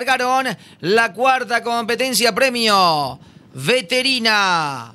largaron la cuarta competencia premio veterina.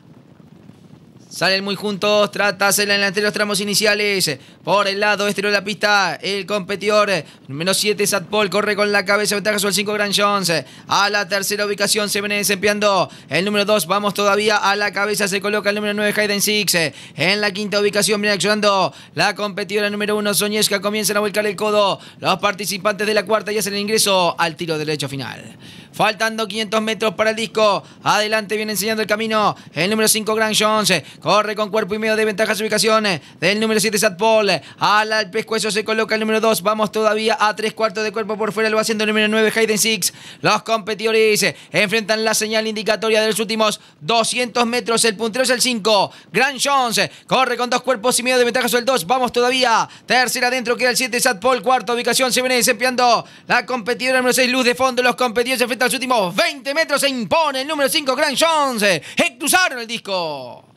Salen muy juntos, trata en el entre los tramos iniciales. Por el lado este de la pista, el competidor, número 7 Satpol, corre con la cabeza, ventaja sobre el 5 Grand Jones. A la tercera ubicación se viene desempeñando el número 2, vamos todavía a la cabeza, se coloca el número 9 Hayden Six. En la quinta ubicación viene accionando la competidora número 1 Soñesca, comienzan a volcar el codo. Los participantes de la cuarta y hacen el ingreso al tiro derecho final. Faltando 500 metros para el disco, adelante viene enseñando el camino el número 5 Grand Jones Corre con cuerpo y medio de ventaja su ubicación del número 7 Satpol. Al pescuezo se coloca el número 2. Vamos todavía a tres cuartos de cuerpo por fuera. Lo va haciendo el número 9 Hayden Six. Los competidores enfrentan la señal indicatoria de los últimos 200 metros. El puntero es el 5. Grand Jones corre con dos cuerpos y medio de ventaja sobre el 2. Vamos todavía. Tercera adentro queda el 7 Satpol. Cuarta ubicación se viene desempeñando la competidora número 6 Luz de fondo. Los competidores enfrentan los últimos 20 metros. Se impone el número 5 Grand Jones. Ectusaron el disco.